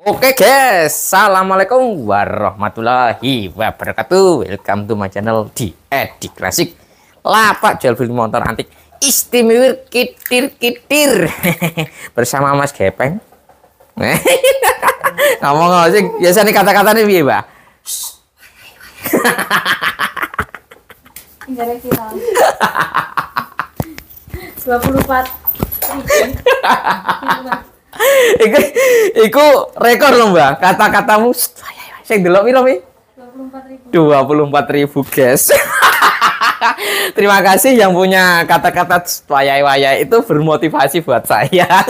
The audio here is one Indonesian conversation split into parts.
Oke okay guys, Assalamualaikum warahmatullahi wabarakatuh Welcome to my channel di Edi Klasik Lapak jual beli motor antik istimewa kitir-kitir Bersama Mas Gepeng Ngomong ngomong, biasa Biasanya kata-katanya biar mbak Hahaha 24 iku iku rekor loh mbak kata-katamu saya delok piro mi empat ribu guys terima kasih yang punya kata-kata wayai-wayai itu bermotivasi buat saya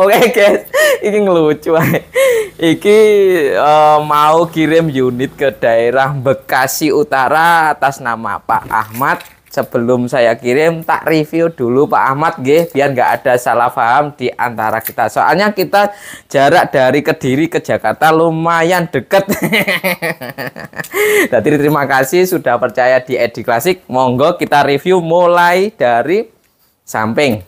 Oke okay, guys, ini ngelucu Iki uh, mau kirim unit ke daerah Bekasi Utara atas nama Pak Ahmad sebelum saya kirim tak review dulu Pak Ahmad gih biar nggak ada salah paham di antara kita. Soalnya kita jarak dari Kediri ke Jakarta lumayan deket. Jadi terima kasih sudah percaya di Edi Klasik. Monggo kita review mulai dari samping.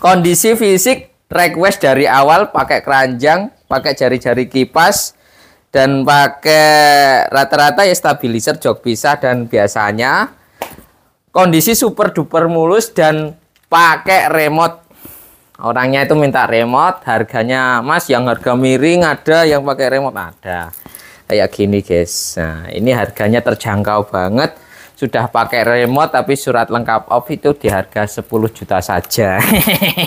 Kondisi fisik request dari awal pakai keranjang, pakai jari-jari kipas dan pakai rata-rata ya stabilizer jok pisah dan biasanya kondisi super duper mulus dan pakai remote orangnya itu minta remote harganya mas yang harga miring ada yang pakai remote ada kayak gini guys nah ini harganya terjangkau banget sudah pakai remote tapi surat lengkap off itu di harga 10 juta saja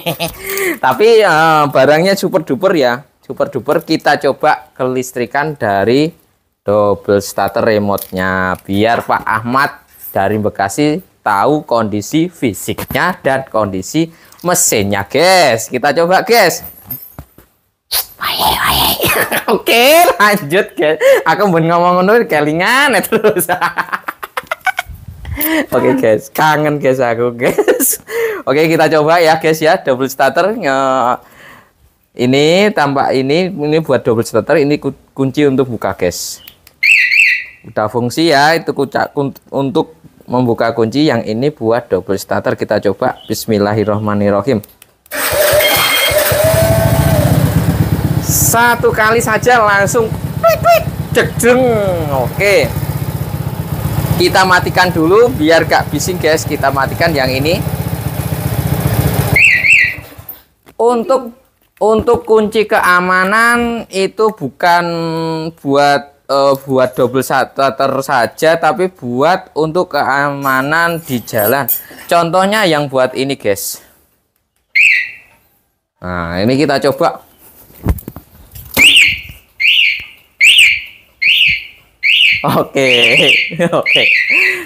tapi uh, barangnya super duper ya super duper kita coba kelistrikan dari double starter remote nya biar Pak Ahmad dari Bekasi tahu kondisi fisiknya dan kondisi mesinnya, guys. Kita coba, guys. Oke, lanjut, guys. Aku mau ngomong ngono kelingan eh, terus. Oke okay, guys, kangen guys aku guys. Oke okay, kita coba ya guys ya double starter. Ini tampak ini ini buat double starter. Ini kunci untuk buka guys. Udah fungsi ya itu kunci untuk membuka kunci yang ini buat double starter kita coba bismillahirrohmanirrohim satu kali saja langsung jeng oke kita matikan dulu biar gak bising guys kita matikan yang ini untuk untuk kunci keamanan itu bukan buat uh, buat double starter saja tapi buat untuk keamanan di jalan contohnya yang buat ini guys nah ini kita coba Oke, okay. oke. Okay.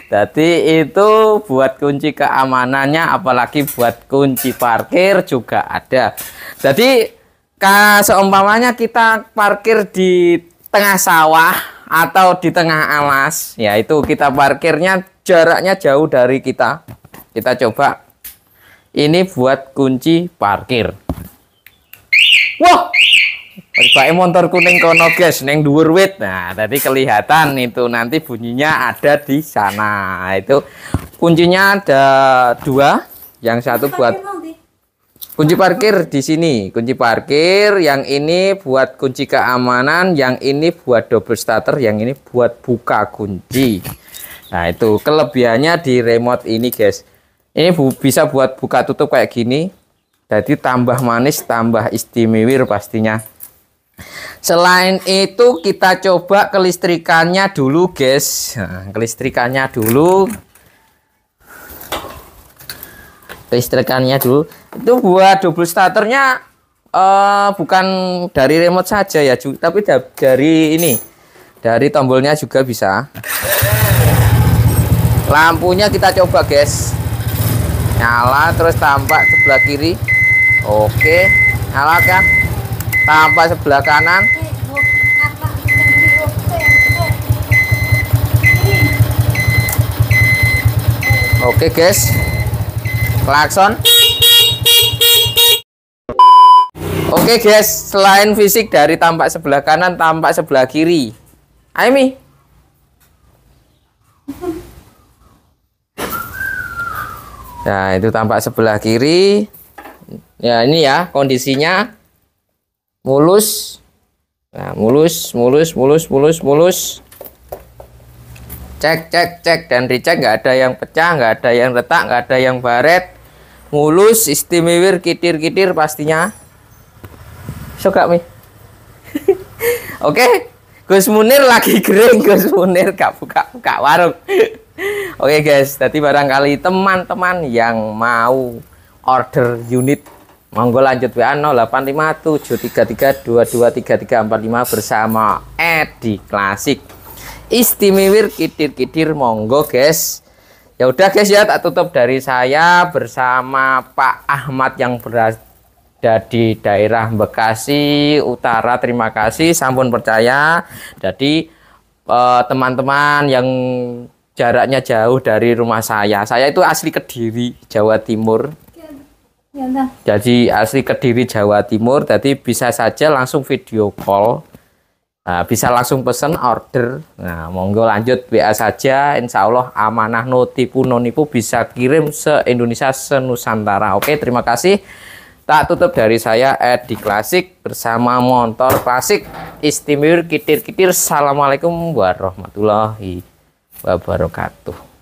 Jadi itu buat kunci keamanannya, apalagi buat kunci parkir juga ada. Jadi, seumpamanya kita parkir di tengah sawah atau di tengah alas ya itu kita parkirnya jaraknya jauh dari kita kita coba ini buat kunci parkir wah terbaik motor kuning kono guys neng dhuwur wit. Nah, tadi kelihatan itu nanti bunyinya ada di sana. Nah, itu kuncinya ada dua, yang satu buat kunci parkir di sini kunci parkir yang ini buat kunci keamanan yang ini buat double starter yang ini buat buka kunci nah itu kelebihannya di remote ini guys ini bu bisa buat buka tutup kayak gini jadi tambah manis tambah istimewir pastinya selain itu kita coba kelistrikannya dulu guys nah, kelistrikannya dulu listrikannya dulu itu buat double starternya uh, bukan dari remote saja ya tapi dari ini dari tombolnya juga bisa lampunya kita coba guys nyala terus tampak sebelah kiri oke nyala kan tampak sebelah kanan oke guys klakson Oke okay guys, selain fisik dari tampak sebelah kanan, tampak sebelah kiri. Aimi. Nah, itu tampak sebelah kiri. Ya, ini ya kondisinya mulus. Nah, mulus, mulus, mulus, mulus, mulus. Cek, cek, cek dan dicek nggak ada yang pecah, nggak ada yang retak, nggak ada yang baret mulus istimewir kitir-kitir pastinya suka mi oke Gus Munir lagi kering Gus Munir gak buka buka warung oke okay, guys tadi barangkali teman-teman yang mau order unit monggo lanjut WA 085733223345 bersama Edi Klasik istimewir kitir-kitir monggo guys Ya udah guys ya tak tutup dari saya bersama Pak Ahmad yang berada di daerah Bekasi Utara. Terima kasih sampun percaya. Jadi eh, teman-teman eh, yang jaraknya jauh dari rumah saya. Saya itu asli Kediri, Jawa Timur. Iya, Jadi asli Kediri, Jawa Timur. Jadi bisa saja langsung video call Nah, bisa langsung pesan order. Nah, monggo lanjut WA saja. Insya Allah amanah no tipu no bisa kirim se Indonesia se Nusantara. Oke, terima kasih. Tak tutup dari saya Edi Klasik bersama Motor Klasik Istimewa Kitir Kitir. Assalamualaikum warahmatullahi wabarakatuh.